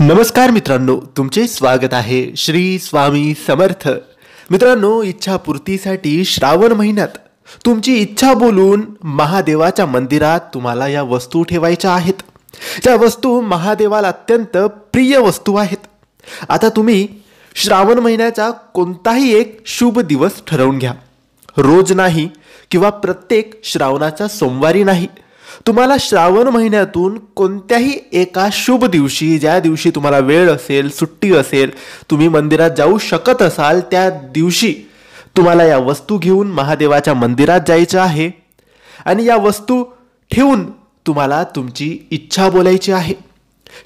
नमस्कार मित्रांनो तुमचे स्वागत आहे श्री स्वामी समर्थ मित्रांनो इच्छापूर्तीसाठी श्रावण महिन्यात तुमची इच्छा बोलून महादेवाच्या मंदिरात तुम्हाला या वस्तू ठेवायच्या आहेत या वस्तू महादेवाला अत्यंत प्रिय वस्तू आहेत आता तुम्ही श्रावण महिन्याचा कोणताही एक शुभ दिवस ठरवून घ्या रोज नाही किंवा प्रत्येक श्रावणाचा सोमवारी नाही तुम्हाला श्रावण महिन्यातून कोणत्याही एका शुभ दिवशी ज्या दिवशी तुम्हाला वेळ असेल सुट्टी असेल तुम्ही मंदिरात जाऊ शकत असाल त्या दिवशी तुम्हाला या वस्तू घेऊन महादेवाच्या मंदिरात जायचं आहे आणि या वस्तू ठेवून तुम्हाला तुमची इच्छा बोलायची आहे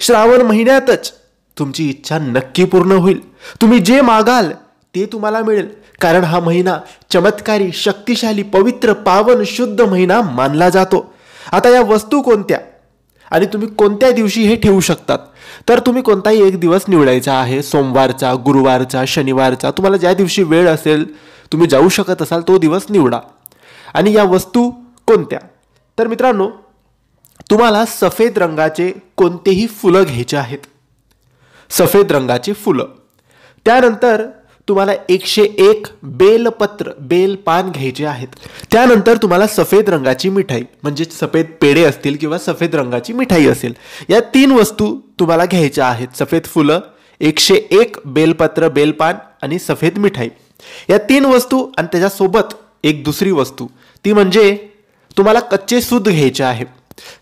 श्रावण महिन्यातच तुमची इच्छा नक्की पूर्ण होईल तुम्ही जे मागाल ते तुम्हाला मिळेल कारण हा महिना चमत्कारी शक्तिशाली पवित्र पावन शुद्ध महिना मानला जातो आता या वस्तू कोणत्या आणि तुम्ही कोणत्या दिवशी हे ठेवू शकतात तर तुम्ही कोणताही एक दिवस निवडायचा आहे सोमवारचा गुरुवारचा शनिवारचा तुम्हाला ज्या दिवशी वेळ असेल तुम्ही जाऊ शकत असाल तो दिवस निवडा आणि या वस्तू कोणत्या तर मित्रांनो तुम्हाला सफेद रंगाचे कोणतेही फुलं घ्यायचे आहेत सफेद रंगाची फुलं त्यानंतर तुम्हाला एकशे एक बेलपत्र बेल पान घ्यायचे आहेत त्यानंतर तुम्हाला सफेद रंगाची मिठाई म्हणजे सफेद पेढे असतील किंवा सफेद रंगाची मिठाई असेल या तीन वस्तू तुम्हाला घ्यायच्या आहेत सफेद फुलं एकशे एक बेलपत्र बेलपान आणि सफेद मिठाई या तीन वस्तू आणि त्याच्यासोबत एक दुसरी वस्तू ती म्हणजे तुम्हाला कच्चे सूत घ्यायचे आहे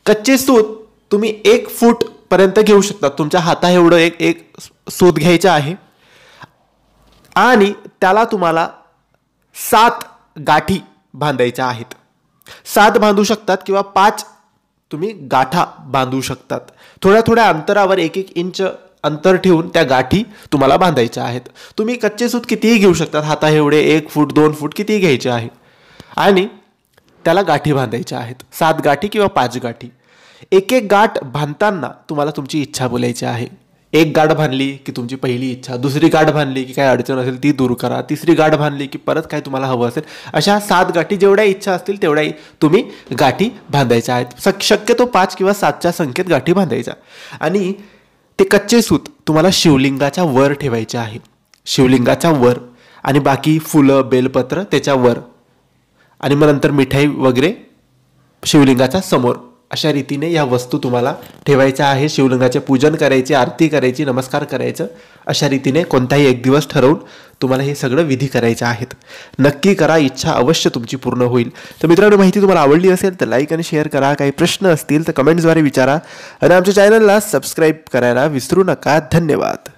कच्चे सूत तुम्ही एक फूट पर्यंत घेऊ शकता तुमच्या हाता एवढं एक एक सूत घ्यायचं आहे आणि त्याला तुम्हाला सात गाठी बांधायच्या आहेत सात बांधू शकतात किंवा पाच तुम्ही गाठा बांधू शकतात थोड्या थोड्या अंतरावर एक एक इंच अंतर ठेवून त्या गाठी तुम्हाला बांधायच्या आहेत तुम्ही कच्चे सूत कितीही घेऊ शकतात हाता एवढे एक फूट दोन फूट कितीही घ्यायचे आहे आणि त्याला गाठी बांधायच्या आहेत सात गाठी किंवा पाच गाठी एक एक गाठ बांधताना तुम्हाला तुमची इच्छा बोलायची आहे एक गाठ बांधली की तुमची पहिली इच्छा दुसरी गाठ बांधली की काय अडचण असेल ती दूर करा तिसरी गाठ बांधली की परत काय तुम्हाला हवं असेल अशा सात गाठी जेवढ्या इच्छा असतील तेवढ्या तुम्ही गाठी बांधायच्या आहेत शक्यतो पाच किंवा सातच्या संख्येत गाठी बांधायच्या आणि ते कच्चे सूत तुम्हाला शिवलिंगाच्या वर ठेवायचे आहे शिवलिंगाच्या वर आणि बाकी फुलं बेलपत्र त्याच्यावर आणि मग नंतर मिठाई वगैरे शिवलिंगाच्या समोर अशा रीतीने या वस्तू तुम्हाला ठेवायच्या आहे शिवलिंगाचे पूजन करायचे आरती करायची नमस्कार करायचं अशा रीतीने कोणताही एक दिवस ठरवून तुम्हाला हे सगळं विधी करायचे आहेत नक्की करा इच्छा अवश्य तुमची पूर्ण होईल तर मित्रांनो माहिती तुम्हाला आवडली असेल तर लाईक आणि शेअर करा काही प्रश्न असतील तर कमेंट्सद्वारे विचारा आणि आमच्या चॅनलला सबस्क्राईब करायला विसरू नका धन्यवाद